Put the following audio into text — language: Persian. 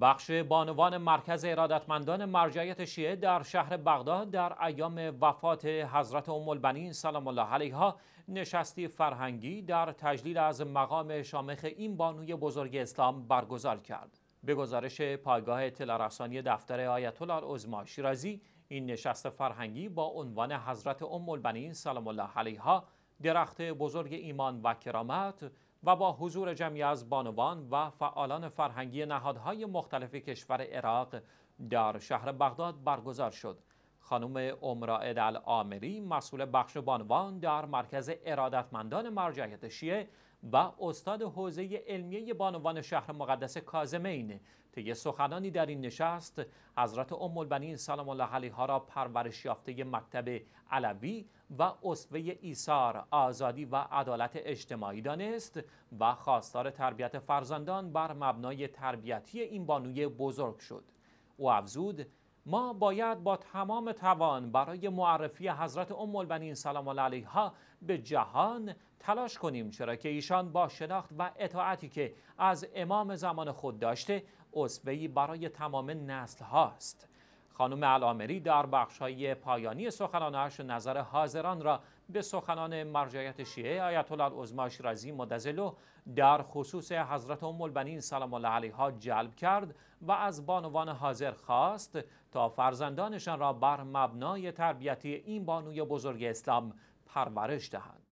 بخش بانوان مرکز ارادتمندان مرجعیت شیعه در شهر بغداد در ایام وفات حضرت ام البنین سلام الله علیها نشستی فرهنگی در تجلیل از مقام شامخ این بانوی بزرگ اسلام برگزار کرد. به گزارش پایگاه اطلاع دفتر آیت الله عظما شیرازی این نشست فرهنگی با عنوان حضرت ام البنین سلام الله علیها درخت بزرگ ایمان و کرامت و با حضور جمعی از بانوان و فعالان فرهنگی نهادهای مختلف کشور عراق در شهر بغداد برگزار شد خانم عمرائد العامری مسئول بخش بانوان در مرکز ارادتمندان مرجعیت شیعه و استاد حوزه علمیه بانوان شهر مقدس کازمین طی سخنانی در این نشست حضرت ام البنین سلام الله علیها را پرورش یافته مکتب علوی و اسوه ایثار آزادی و عدالت اجتماعی دانست و خواستار تربیت فرزندان بر مبنای تربیتی این بانوی بزرگ شد او افزود ما باید با تمام توان برای معرفی حضرت ام البنین سلام الله علیها به جهان تلاش کنیم چرا که ایشان با شناخت و اطاعتی که از امام زمان خود داشته اسوه‌ای برای تمام نسل هاست خانم علامری در بخشهای پایانی سخنانش نظر حاضران را به سخنان مرجعیت شیعه آیت الله رازی شیرازی مدزلو در خصوص حضرت ام بنین سلام الله علیها جلب کرد و از بانوان حاضر خواست تا فرزندانشان را بر مبنای تربیتی این بانوی بزرگ اسلام پرورش دهند